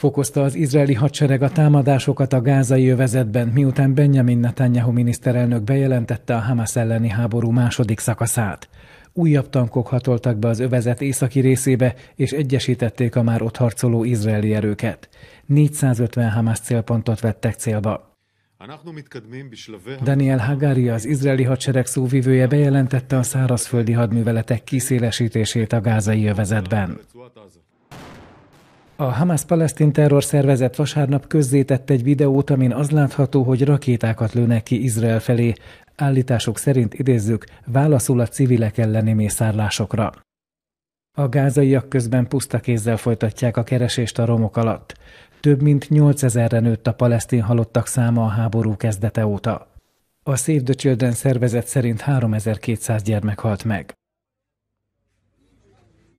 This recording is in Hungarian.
Fokozta az izraeli hadsereg a támadásokat a gázai övezetben, miután Benjamin Netanyahu miniszterelnök bejelentette a Hamas elleni háború második szakaszát. Újabb tankok hatoltak be az övezet északi részébe, és egyesítették a már ott harcoló izraeli erőket. 450 Hamas célpontot vettek célba. Daniel Hagari, az izraeli hadsereg szóvivője bejelentette a szárazföldi hadműveletek kiszélesítését a gázai övezetben. A Hamas-Palesztin terrorszervezet vasárnap közzétett egy videót, amin az látható, hogy rakétákat lőnek ki Izrael felé. Állítások szerint idézzük, válaszul a civilek elleni mészárlásokra. A gázaiak közben puszta kézzel folytatják a keresést a romok alatt. Több mint 8000-re nőtt a palesztin halottak száma a háború kezdete óta. A Save the Children szervezet szerint 3200 gyermek halt meg.